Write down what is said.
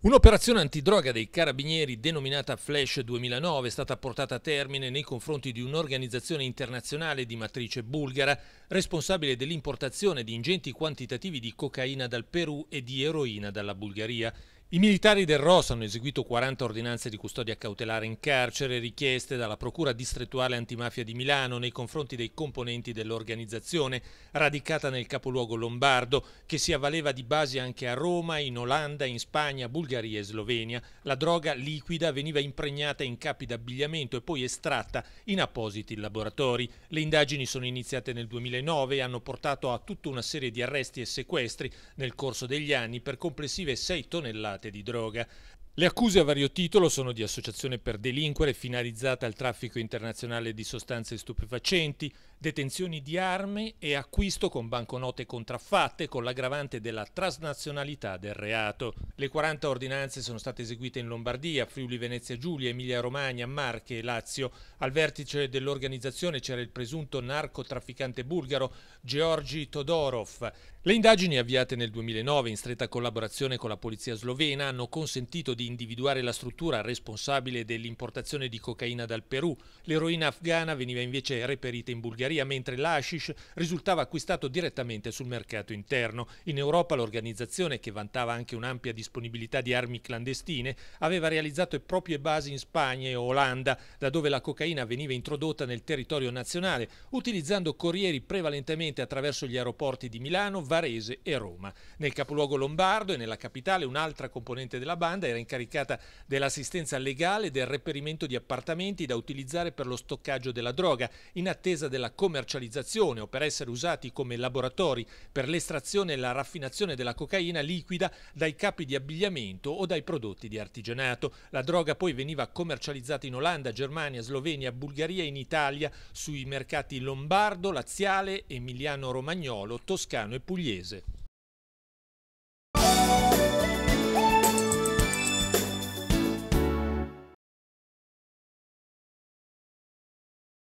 Un'operazione antidroga dei carabinieri denominata Flash 2009 è stata portata a termine nei confronti di un'organizzazione internazionale di matrice bulgara responsabile dell'importazione di ingenti quantitativi di cocaina dal Perù e di eroina dalla Bulgaria. I militari del ROS hanno eseguito 40 ordinanze di custodia cautelare in carcere richieste dalla Procura distrettuale antimafia di Milano nei confronti dei componenti dell'organizzazione radicata nel capoluogo lombardo che si avvaleva di basi anche a Roma, in Olanda, in Spagna, Bulgaria e Slovenia. La droga liquida veniva impregnata in capi d'abbigliamento e poi estratta in appositi laboratori. Le indagini sono iniziate nel 2009 e hanno portato a tutta una serie di arresti e sequestri nel corso degli anni per complessive 6 tonnellate tonnellate di droga. Le accuse a vario titolo sono di associazione per delinquere finalizzata al traffico internazionale di sostanze stupefacenti, detenzioni di armi e acquisto con banconote contraffatte con l'aggravante della trasnazionalità del reato. Le 40 ordinanze sono state eseguite in Lombardia, Friuli Venezia Giulia, Emilia Romagna, Marche e Lazio. Al vertice dell'organizzazione c'era il presunto narcotrafficante bulgaro Georgi Todorov. Le indagini avviate nel 2009 in stretta collaborazione con la polizia slovena hanno consentito di individuare la struttura responsabile dell'importazione di cocaina dal Perù. L'eroina afghana veniva invece reperita in Bulgaria Bulgaria, mentre l'Ashish risultava acquistato direttamente sul mercato interno. In Europa l'organizzazione, che vantava anche un'ampia disponibilità di armi clandestine, aveva realizzato proprie basi in Spagna e Olanda, da dove la cocaina veniva introdotta nel territorio nazionale, utilizzando corrieri prevalentemente attraverso gli aeroporti di Milano, Varese e Roma. Nel capoluogo lombardo e nella capitale un'altra componente della banda era incaricata dell'assistenza legale e del reperimento di appartamenti da utilizzare per lo stoccaggio della droga, in attesa della commercializzazione o per essere usati come laboratori per l'estrazione e la raffinazione della cocaina liquida dai capi di abbigliamento o dai prodotti di artigianato. La droga poi veniva commercializzata in Olanda, Germania, Slovenia, Bulgaria e in Italia sui mercati lombardo, laziale, emiliano-romagnolo, toscano e pugliese.